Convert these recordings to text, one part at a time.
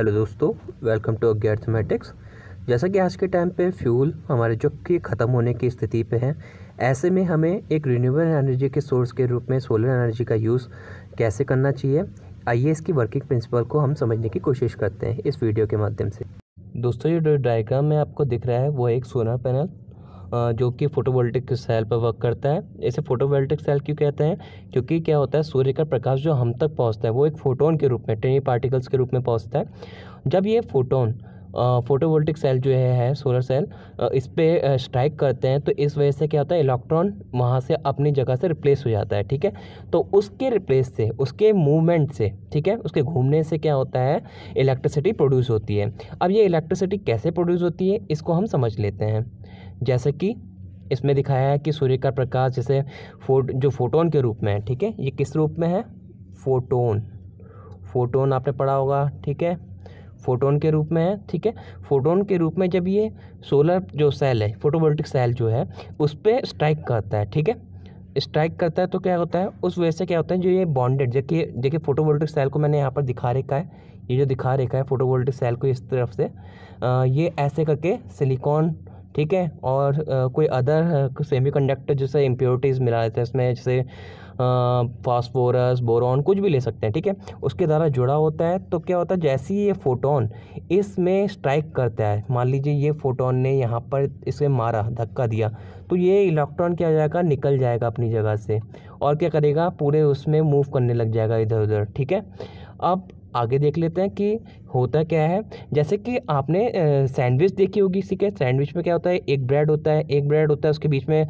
hello दोस्तों welcome to अगैर्थमेटिक्स जैसा कि आज के टाइम पे फ्यूल हमारे जो कि ख़त्म होने की स्थिति पे है ऐसे में हमें एक रिन्यूएबल एनर्जी के सोर्स के रूप में सोलर एनर्जी का यूज़ कैसे करना चाहिए आइए इसकी वर्किंग प्रिंसिपल को हम समझने की कोशिश करते हैं इस वीडियो के माध्यम से दोस्तों ये जो डायग्राम में आपको दिख रहा है वो एक सोलर पैनल जो कि फोटोवोल्टिक सेल पर वर्क करता है इसे फोटोवोल्टिक सेल क्यों कहते हैं क्योंकि क्या होता है सूर्य का प्रकाश जो हम तक पहुँचता है वो एक फ़ोटोन के रूप में टेनी पार्टिकल्स के रूप में पहुँचता है जब ये फ़ोटोन फोटोवोल्टिक सेल जो है, है सोलर सेल इस पर स्ट्राइक करते हैं तो इस वजह से क्या होता है इलेक्ट्रॉन वहाँ से अपनी जगह से रिप्लेस हो जाता है ठीक है तो उसके रिप्लेस से उसके मूवमेंट से ठीक है उसके घूमने से क्या होता है इलेक्ट्रिसिटी प्रोड्यूस होती है अब ये इलेक्ट्रिसिटी कैसे प्रोड्यूस होती है इसको हम समझ लेते हैं जैसे कि इसमें दिखाया है कि सूर्य का प्रकाश जैसे फोट जो फोटोन के रूप में है ठीक है ये किस रूप में है फोटोन फोटोन आपने पढ़ा होगा ठीक है फोटोन के रूप में है ठीक है फोटोन के रूप में जब ये सोलर जो सेल है फोटोवोल्टिक सेल जो है उस पर स्ट्राइक करता है ठीक है स्ट्राइक करता है तो क्या होता है उस वजह से क्या होता है जो ये बॉन्डेड देखिए देखिए फोटोवोल्टिक सेल को मैंने यहाँ पर दिखा रखा है ये जो दिखा रखा है फोटोवोल्टिक सेल को इस तरफ से आ, ये ऐसे करके सिलिकॉन ठीक है और कोई अदर सेमीकंडक्टर जैसे इम्प्योरिटीज़ मिला देते हैं इसमें जैसे फास्फोरस बोरॉन कुछ भी ले सकते हैं ठीक है उसके द्वारा जुड़ा होता है तो क्या होता है जैसे ही ये फोटोन इसमें स्ट्राइक करता है मान लीजिए ये फोटोन ने यहाँ पर इसे मारा धक्का दिया तो ये इलेक्ट्रॉन क्या हो जाएगा निकल जाएगा अपनी जगह से और क्या करेगा पूरे उसमें मूव करने लग जाएगा इधर उधर ठीक है अब आगे देख लेते हैं कि होता क्या है जैसे कि आपने सैंडविच देखी होगी किसी के सैंडविच में क्या होता है एक ब्रेड होता है एक ब्रेड होता है उसके बीच में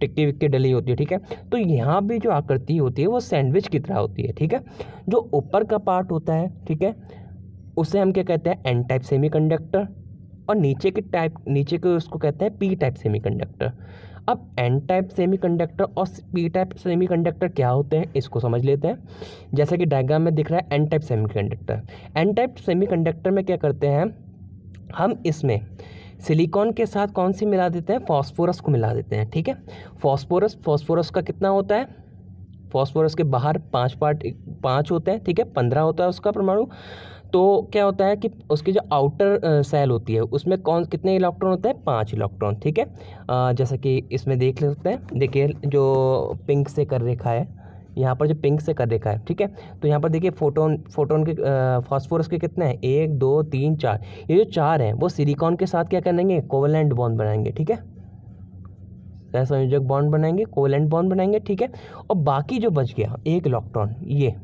टिक्की विक्की डली होती है ठीक है तो यहाँ भी जो आकृति होती है वो सैंडविच की तरह होती है ठीक है जो ऊपर का पार्ट होता है ठीक है उसे हम क्या कहते हैं एन टाइप सेमी और नीचे के टाइप नीचे के उसको कहते हैं पी टाइप सेमी अब एन टाइप सेमीकंडक्टर और पी टाइप सेमीकंडक्टर क्या होते हैं इसको समझ लेते हैं जैसे कि डायग्राम में दिख रहा है N type semiconductor N type semiconductor में क्या करते हैं हम इसमें सिलिकॉन के साथ कौन सी मिला देते हैं फॉस्फोरस को मिला देते हैं ठीक है फॉस्फोरस फॉस्फोरस का कितना होता है फॉस्फोरस के बाहर पाँच पार्ट पाँच होते हैं ठीक है पंद्रह होता है उसका परमाणु तो क्या होता है कि उसकी जो आउटर सेल होती है उसमें कौन कितने इलेक्ट्रॉन होते हैं पाँच इलेक्ट्रॉन ठीक है जैसा कि इसमें देख सकते हैं देखिए जो पिंक से कर रेखा है यहाँ पर जो पिंक से कर रेखा है ठीक है तो यहाँ पर देखिए फोटोन फोटोन के फॉस्फोरस के कितने हैं एक दो तीन चार ये जो चार हैं वो सिलिकॉन के साथ क्या करेंगे कोवलैंड बॉन्ड बनाएंगे ठीक है संयोजक बॉन्ड बनाएंगे कोवलेंट बॉन्ड बनाएंगे ठीक है और बाकी जो बच गया एक इलेक्ट्रॉन ये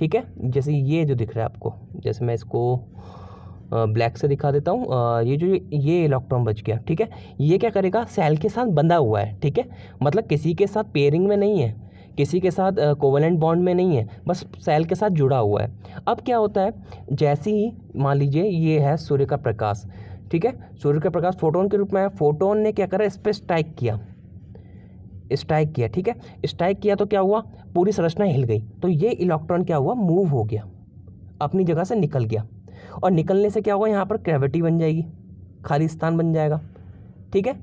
ठीक है जैसे ये जो दिख रहा है आपको जैसे मैं इसको ब्लैक से दिखा देता हूँ ये जो ये इलेक्ट्रॉन बच गया ठीक है ये क्या करेगा सेल के साथ बंधा हुआ है ठीक है मतलब किसी के साथ पेयरिंग में नहीं है किसी के साथ कोवलेंट बॉन्ड में नहीं है बस सेल के साथ जुड़ा हुआ है अब क्या होता है जैसे ही मान लीजिए ये है सूर्य का प्रकाश ठीक है सूर्य का प्रकाश फोटोन के रूप में है फोटोन ने क्या करा इस पर स्ट्राइक किया स्ट्राइक किया ठीक है स्ट्राइक किया तो क्या हुआ पूरी संरचना हिल गई तो ये इलेक्ट्रॉन क्या हुआ मूव हो गया अपनी जगह से निकल गया और निकलने से क्या होगा यहाँ पर ग्रेविटी बन जाएगी खाली स्थान बन जाएगा ठीक है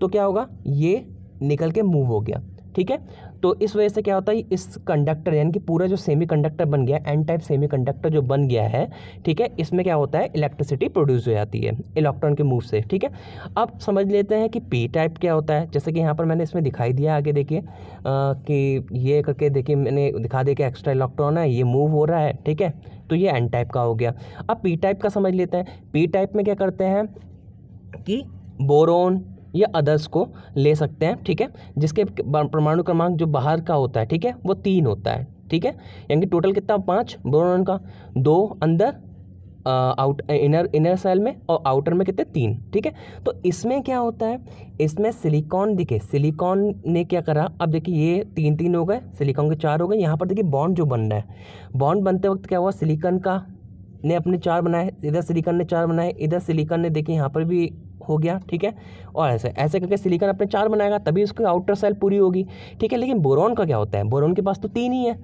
तो क्या होगा ये निकल के मूव हो गया ठीक है तो इस वजह से क्या होता है इस कंडक्टर यानी कि पूरा जो सेमी कंडक्टर बन गया एन टाइप सेमी कंडक्टर जो बन गया है ठीक है इसमें क्या होता है इलेक्ट्रिसिटी प्रोड्यूस हो जाती है इलेक्ट्रॉन के मूव से ठीक है अब समझ लेते हैं कि पी टाइप क्या होता है जैसे कि यहाँ पर मैंने इसमें दिखाई दिया आगे देखिए कि ये करके देखिए मैंने दिखा दिया कि एक्स्ट्रा इलेक्ट्रॉन है ये मूव हो रहा है ठीक है तो ये एन टाइप का हो गया अब पी टाइप का समझ लेते हैं पी टाइप में क्या करते हैं कि बोरोन या अदर्स को ले सकते हैं ठीक है जिसके परमाणु क्रमांक जो बाहर का होता है ठीक है वो तीन होता है ठीक है यानी कि टोटल कितना पाँच बोरोन का दो अंदर आउट इनर इनर सेल में और आउटर में कितने तीन ठीक है तो इसमें क्या होता है इसमें सिलिकॉन दिखे सिलिकॉन ने क्या करा अब देखिए ये तीन तीन हो गए सिलिकॉन के चार हो गए यहाँ पर देखिए बॉन्ड जो बन रहा है बॉन्ड बनते वक्त क्या हुआ सिलिकॉन का ने अपने चार बनाए इधर सिलिकॉन ने चार बनाए इधर सिलिकॉन ने देखिए यहाँ पर भी हो गया ठीक है और ऐसे ऐसे करके सिलिकॉन अपने चार बनाएगा तभी उसकी आउटर सेल पूरी होगी ठीक है लेकिन बोरोन का क्या होता है बोरोन के पास तो तीन ही है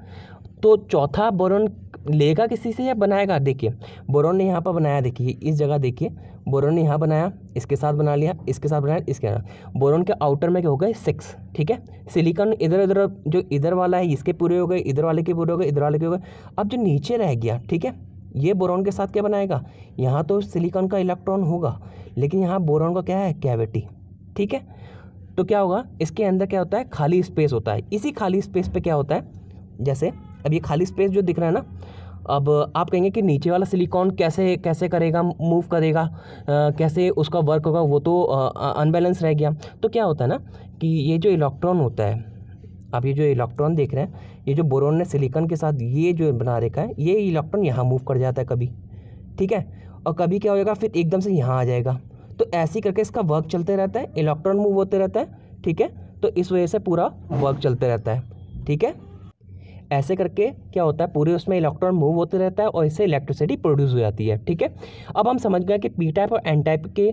तो चौथा बोरोन लेगा किसी से या बनाएगा देखिए बोरोन ने यहाँ पर बनाया देखिए इस जगह देखिए बोरोन ने यहाँ बनाया इसके साथ बना लिया इसके साथ बनाया इसके साथ बोरोन के आउटर में क्या हो गए सिक्स ठीक है सिलिकॉन इधर उधर जो इधर वाला है इसके पूरे हो गए इधर वाले के पूरे हो गए इधर वाले के हो गए अब जो नीचे रह गया ठीक है ये बोरॉन के साथ क्या बनाएगा यहाँ तो सिलिकॉन का इलेक्ट्रॉन होगा लेकिन यहाँ बोरॉन का क्या है कैविटी ठीक है तो क्या होगा इसके अंदर क्या होता है खाली स्पेस होता है इसी खाली स्पेस पे क्या होता है जैसे अब ये खाली स्पेस जो दिख रहा है ना अब आप कहेंगे कि नीचे वाला सिलिकॉन कैसे कैसे करेगा मूव करेगा आ, कैसे उसका वर्क होगा वो तो अनबैलेंस रह गया तो क्या होता है ना कि ये जो इलेक्ट्रॉन होता है आप ये जो इलेक्ट्रॉन देख रहे हैं ये जो बोरोन ने सिलिकॉन के साथ ये जो बना रखा है ये इलेक्ट्रॉन यहाँ मूव कर जाता है कभी ठीक है और कभी क्या हो जाएगा फिर एकदम से यहाँ आ जाएगा तो ऐसे ही करके इसका वर्क चलते रहता है इलेक्ट्रॉन मूव होते रहता है ठीक है तो इस वजह से पूरा वर्क चलते रहता है ठीक है ऐसे करके क्या होता है पूरे उसमें इलेक्ट्रॉन मूव होते रहता है और इससे इलेक्ट्रिसिटी प्रोड्यूस हो जाती है ठीक है अब हम समझ गए कि पी टाइप और एन टाइप के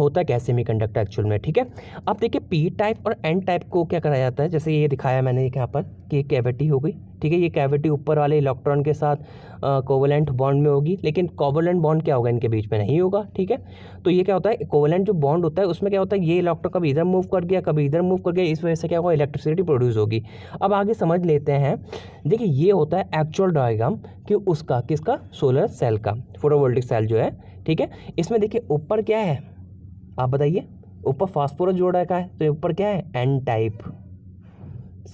होता कैसे में कंडक्टर एक्चुअल में ठीक है अब देखिए पी टाइप और एन टाइप को क्या कराया जाता है जैसे ये दिखाया मैंने यहाँ पर कि कैविटी हो गई ठीक है ये कैविटी ऊपर वाले इलेक्ट्रॉन के साथ कोवलेंट बॉन्ड में होगी लेकिन कोवलेंट बॉन्ड क्या होगा इनके बीच में नहीं होगा ठीक है तो ये क्या होता है कोवलेंट जो बॉन्ड होता है उसमें क्या होता है ये इलेक्ट्रॉन कभी इधर मूव कर गया कभी इधर मूव कर गया इस वजह से क्या होगा इलेक्ट्रिसिटी प्रोड्यूस होगी अब आगे समझ लेते हैं देखिए ये होता है एक्चुअल डायग्राम कि उसका किसका सोलर सेल का फोटोवोल्टिक सेल जो है ठीक है इसमें देखिए ऊपर क्या है आप बताइए ऊपर फास्फोरस जोड़ रखा है तो ऊपर क्या है एन टाइप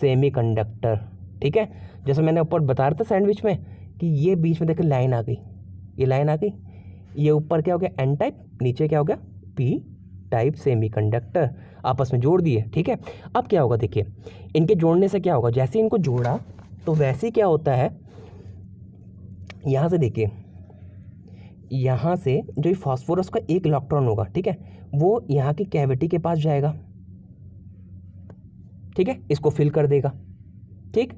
सेमीकंडक्टर ठीक है जैसे मैंने ऊपर बता रहा था सैंडविच में कि ये बीच में देखिए लाइन आ गई ये लाइन आ गई ये ऊपर क्या हो गया एन टाइप नीचे क्या हो गया पी टाइप सेमीकंडक्टर आपस में जोड़ दिए ठीक है अब क्या होगा देखिए इनके जोड़ने से क्या होगा जैसे इनको जोड़ा तो वैसे क्या होता है यहाँ से देखिए यहाँ से जो ये फॉस्फोरस का एक इलेक्ट्रॉन होगा ठीक है वो यहाँ की कैविटी के पास जाएगा ठीक है इसको फिल कर देगा ठीक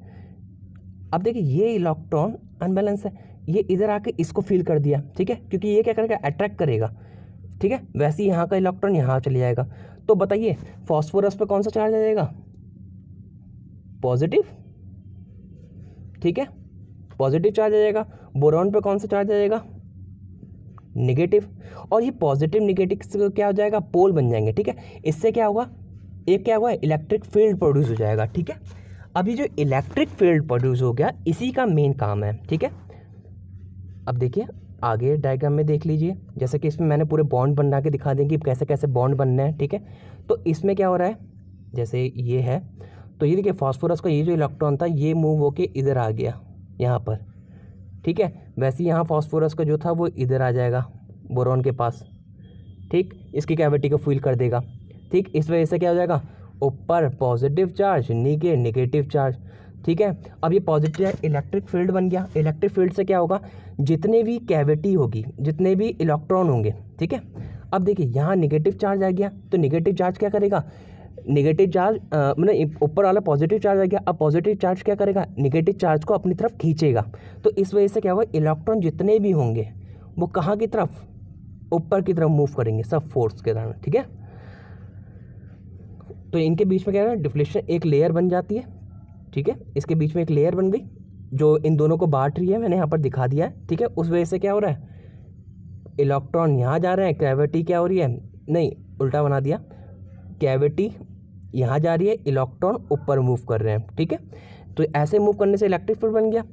अब देखिए ये इलेक्ट्रॉन अनबैलेंस है ये इधर आके इसको फील कर दिया ठीक है क्योंकि ये क्या करेगा अट्रैक्ट करेगा ठीक है वैसे ही यहाँ का इलेक्ट्रॉन यहाँ चले जाएगा तो बताइए फॉस्फोरस पर कौन सा चार्ज आ जाएगा पॉजिटिव ठीक है पॉजिटिव चार्ज आ जाएगा बोरॉन पर कौन सा चार्ज आ जाएगा निगेटिव और ये पॉजिटिव निगेटिव क्या हो जाएगा पोल बन जाएंगे ठीक है इससे क्या होगा एक क्या हुआ इलेक्ट्रिक फील्ड प्रोड्यूस हो जाएगा ठीक है अभी जो इलेक्ट्रिक फील्ड प्रोड्यूस हो गया इसी का मेन काम है ठीक है अब देखिए आगे डायग्राम में देख लीजिए जैसे कि इसमें मैंने पूरे बॉन्ड बना के दिखा दें कि कैसे कैसे बॉन्ड बनना है ठीक है तो इसमें क्या हो रहा है जैसे ये है तो ये देखिए फॉस्फोरस का ये जो इलेक्ट्रॉन था ये मूव होके इधर आ गया यहाँ पर ठीक है वैसे यहाँ फॉस्फोरस का जो था वो इधर आ जाएगा बोरॉन के पास ठीक इसकी कैविटी को फील कर देगा ठीक इस वजह से क्या हो जाएगा ऊपर पॉजिटिव चार्ज नीचे नेगेटिव चार्ज ठीक है अब ये पॉजिटिव इलेक्ट्रिक फील्ड बन गया इलेक्ट्रिक फील्ड से क्या होगा जितने भी कैविटी होगी जितने भी इलेक्ट्रॉन होंगे ठीक है अब देखिए यहाँ निगेटिव चार्ज आ गया तो निगेटिव चार्ज क्या करेगा निगेटिव चार्ज मतलब ऊपर वाला पॉजिटिव चार्ज आ गया अब पॉजिटिव चार्ज क्या करेगा निगेटिव चार्ज को अपनी तरफ खींचेगा तो इस वजह से क्या होगा इलेक्ट्रॉन जितने भी होंगे वो कहाँ की तरफ ऊपर की तरफ मूव करेंगे सब फोर्स के कारण ठीक है तो इनके बीच में क्या है ना डिफ्लेशन एक लेयर बन जाती है ठीक है इसके बीच में एक लेयर बन गई जो इन दोनों को बांट रही है मैंने यहाँ पर दिखा दिया है ठीक है उस वजह से क्या हो रहा है इलेक्ट्रॉन यहाँ जा रहे हैं कैविटी क्या हो रही है नहीं उल्टा बना दिया कैविटी यहाँ जा रही है इलेक्ट्रॉन ऊपर मूव कर रहे हैं ठीक है तो ऐसे मूव करने से इलेक्ट्रिक फील्ड बन गया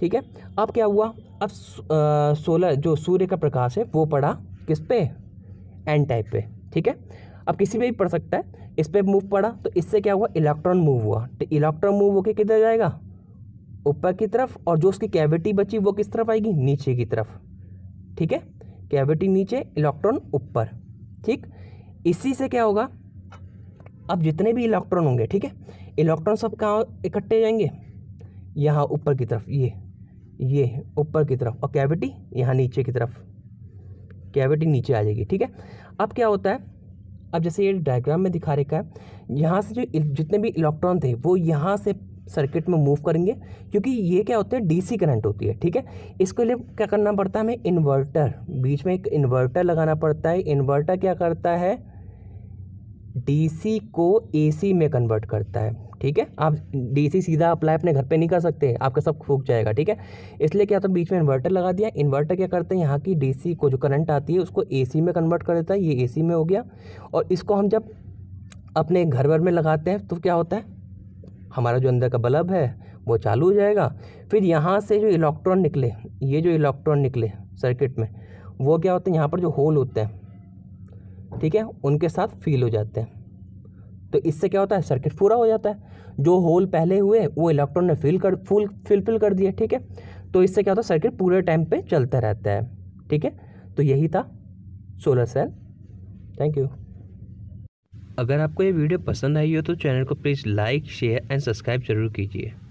ठीक है अब क्या हुआ अब सोलर जो सूर्य का प्रकाश है वो पड़ा किस पे एन टाइप पे ठीक है अब किसी पे भी पड़ सकता है इस पर मूव पड़ा तो इससे क्या हुआ इलेक्ट्रॉन मूव हुआ तो इलेक्ट्रॉन मूव होकर किधर जाएगा ऊपर की तरफ और जो उसकी कैविटी बची वो किस तरफ आएगी नीचे की तरफ ठीक है कैविटी नीचे इलेक्ट्रॉन ऊपर ठीक इसी से क्या होगा अब जितने भी इलेक्ट्रॉन होंगे ठीक है इलेक्ट्रॉन सब कहाँ इकट्ठे जाएंगे यहाँ ऊपर की तरफ ये ये ऊपर की तरफ और कैविटी यहाँ नीचे की तरफ कैविटी नीचे आ जाएगी ठीक है अब क्या होता है अब जैसे ये डायग्राम में दिखा रखा है यहाँ से जो जितने भी इलेक्ट्रॉन थे वो यहाँ से सर्किट में मूव करेंगे क्योंकि ये क्या होता है डीसी करंट होती है ठीक है इसके लिए क्या करना पड़ता है हमें इन्वर्टर बीच में एक इन्वर्टर लगाना पड़ता है इन्वर्टर क्या करता है डीसी को एसी में कन्वर्ट करता है ठीक है आप डीसी सीधा अप्लाई अपने घर पे नहीं कर सकते आपका सब फूक जाएगा ठीक है इसलिए क्या होता तो है बीच में इन्वर्टर लगा दिया इन्वर्टर क्या करते हैं यहाँ की डीसी को जो करंट आती है उसको एसी में कन्वर्ट कर देता है ये एसी में हो गया और इसको हम जब अपने घर भर में लगाते हैं तो क्या होता है हमारा जो अंदर का बल्ब है वो चालू हो जाएगा फिर यहाँ से जो इलेक्ट्रॉन निकले ये जो इलेक्ट्रॉन निकले सर्किट में वो क्या होते हैं यहाँ पर जो होल होते हैं ठीक है उनके साथ फील हो जाते हैं तो इससे क्या होता है सर्किट पूरा हो जाता है जो होल पहले हुए वो इलेक्ट्रॉन ने फिल कर फुल फिलफिल कर दिया ठीक है तो इससे क्या होता है सर्किट पूरे टाइम पे चलता रहता है ठीक है तो यही था सोलर सेल थैंक यू अगर आपको ये वीडियो पसंद आई हो तो चैनल को please like share and subscribe जरूर कीजिए